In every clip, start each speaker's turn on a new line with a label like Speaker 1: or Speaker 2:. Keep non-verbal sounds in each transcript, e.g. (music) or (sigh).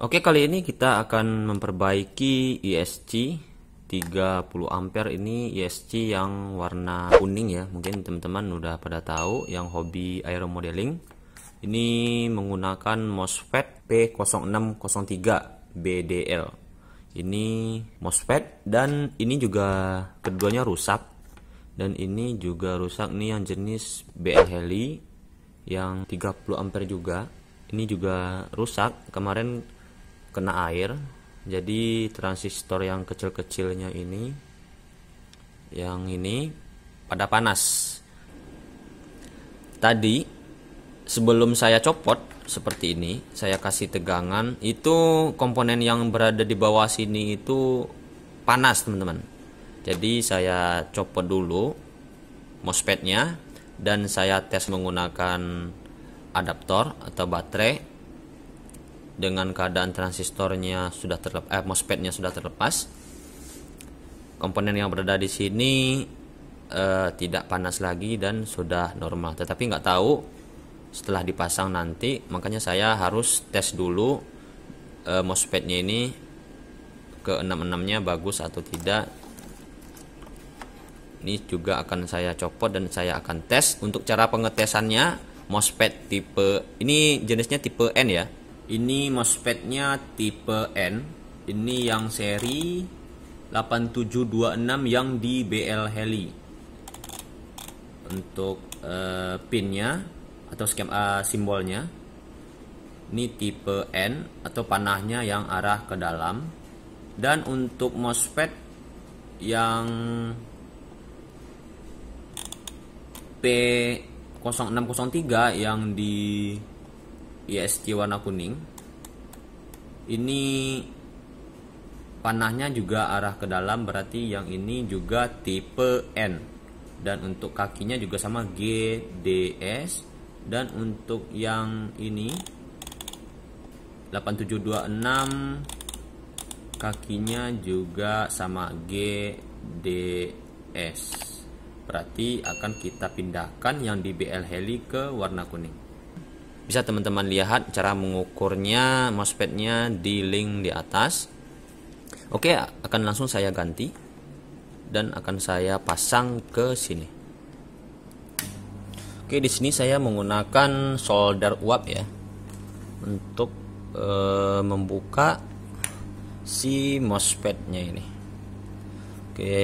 Speaker 1: Oke kali ini kita akan memperbaiki ISC e 30 ampere ini ISC e yang warna kuning ya mungkin teman-teman udah pada tahu yang hobi aeromodeling ini menggunakan MOSFET P0603 BDL ini MOSFET dan ini juga keduanya rusak dan ini juga rusak nih yang jenis BL Heli yang 30 ampere juga ini juga rusak kemarin kena air jadi transistor yang kecil-kecilnya ini yang ini pada panas tadi sebelum saya copot seperti ini saya kasih tegangan itu komponen yang berada di bawah sini itu panas teman-teman jadi saya copot dulu MOSFETnya dan saya tes menggunakan adaptor atau baterai dengan keadaan transistornya sudah terlepas, eh, MOSFETnya sudah terlepas. Komponen yang berada di sini eh, tidak panas lagi dan sudah normal. Tetapi nggak tahu setelah dipasang nanti, makanya saya harus tes dulu eh, MOSFETnya ini ke 66-nya bagus atau tidak ini juga akan saya copot dan saya akan tes untuk cara pengetesannya MOSFET tipe ini jenisnya tipe N ya ini MOSFETnya tipe N ini yang seri 8726 yang di BL Heli untuk uh, pinnya atau skema uh, eh, simbolnya ini tipe N atau panahnya yang arah ke dalam dan untuk MOSFET yang P0603 yang di ISG warna kuning ini panahnya juga arah ke dalam berarti yang ini juga tipe N dan untuk kakinya juga sama GDS dan untuk yang ini 8726 kakinya juga sama GDS berarti akan kita pindahkan yang di BL heli ke warna kuning bisa teman-teman lihat cara mengukurnya mousepadnya di link di atas oke akan langsung saya ganti dan akan saya pasang ke sini oke di sini saya menggunakan solder uap ya untuk e, membuka si mousepadnya ini oke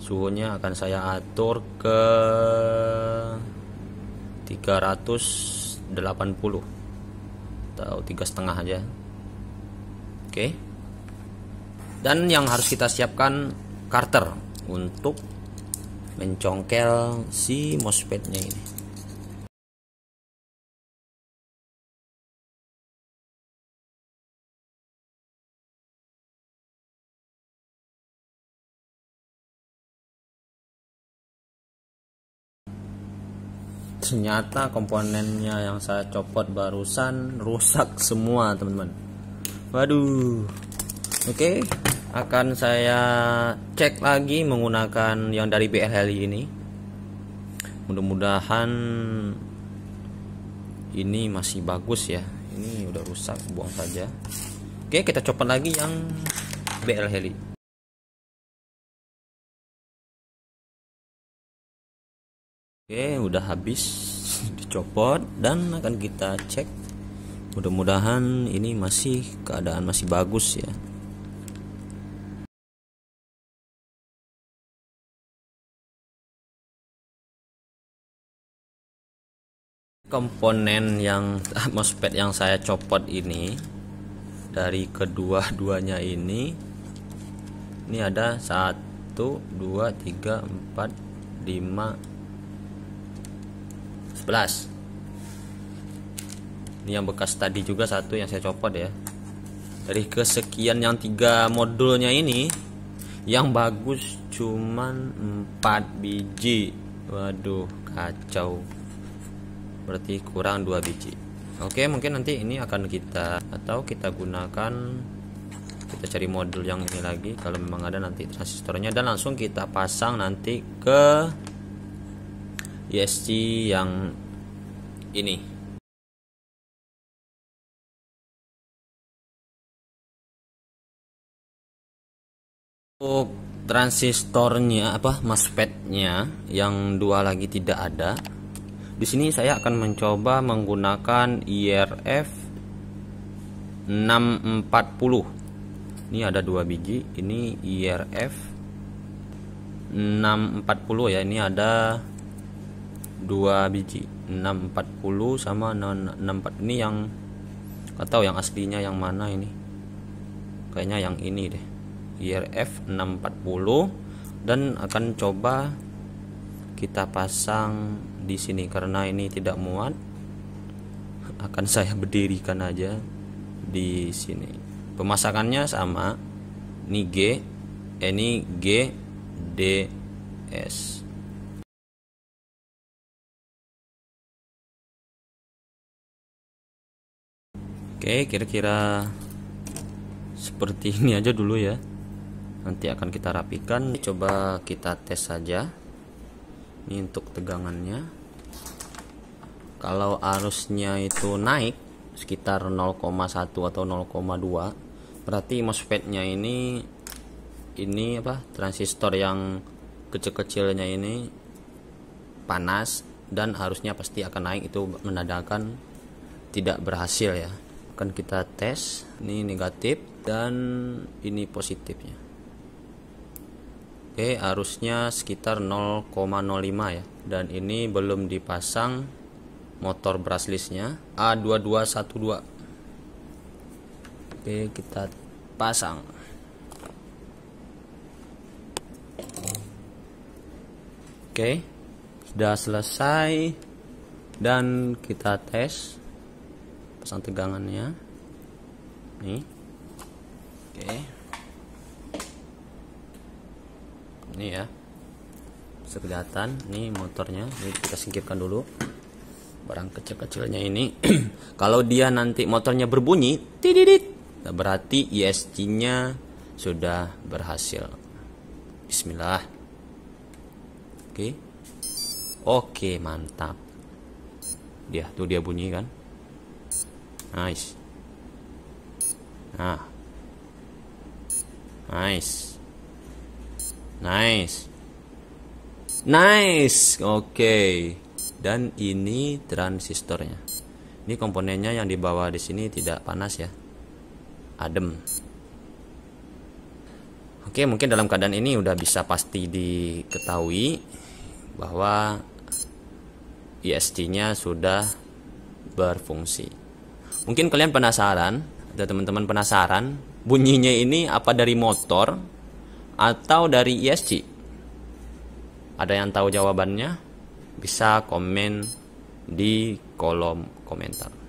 Speaker 1: suhunya akan saya atur ke 300 80 atau tiga setengah aja oke dan yang harus kita siapkan karter untuk mencongkel si mosfetnya ini ternyata komponennya yang saya copot barusan rusak semua teman-teman waduh oke okay. akan saya cek lagi menggunakan yang dari heli ini mudah-mudahan ini masih bagus ya ini udah rusak buang saja oke okay, kita copot lagi yang BL Heli Oke, udah habis dicopot dan akan kita cek. Mudah-mudahan ini masih keadaan masih bagus ya. Komponen yang (laughs) MOSFET yang saya copot ini dari kedua-duanya ini ini ada 1 2 3 4 5 11 ini yang bekas tadi juga satu yang saya copot ya dari kesekian yang tiga modulnya ini yang bagus cuman 4 biji waduh kacau berarti kurang dua biji oke mungkin nanti ini akan kita atau kita gunakan kita cari modul yang ini lagi kalau memang ada nanti transistornya dan langsung kita pasang nanti ke USC e yang ini untuk oh, transistornya apa MOSFETnya yang dua lagi tidak ada di sini saya akan mencoba menggunakan IRF e 640 ini ada dua biji ini IRF e 640 ya ini ada dua biji 640 sama 64 ini yang atau yang aslinya yang mana ini kayaknya yang ini deh IRF 640 dan akan coba kita pasang di sini karena ini tidak muat akan saya berdirikan aja di sini pemasakannya sama ini G eh, ini G D S Oke, kira-kira seperti ini aja dulu ya. Nanti akan kita rapikan. Coba kita tes saja. Ini untuk tegangannya. Kalau arusnya itu naik sekitar 0,1 atau 0,2, berarti MOSFET-nya ini ini apa? Transistor yang kecil-kecilnya ini panas dan arusnya pasti akan naik itu menandakan tidak berhasil ya akan kita tes ini negatif dan ini positifnya oke arusnya sekitar 0,05 ya dan ini belum dipasang motor brushlessnya A2212 oke kita pasang oke sudah selesai dan kita tes pasang tegangannya nih oke ini ya bisa kelihatan ini motornya ini kita singkirkan dulu barang kecil-kecilnya ini (clears throat) kalau dia nanti motornya berbunyi tididit berarti ISC nya sudah berhasil bismillah oke oke mantap dia tuh dia bunyi kan Nice. ah, Nice. Nice. Nice. Oke. Okay. Dan ini transistornya. Ini komponennya yang dibawa di sini tidak panas ya. Adem. Oke, okay, mungkin dalam keadaan ini udah bisa pasti diketahui bahwa IST-nya sudah berfungsi. Mungkin kalian penasaran, ada teman-teman penasaran, bunyinya ini apa dari motor atau dari ISC? E ada yang tahu jawabannya? Bisa komen di kolom komentar.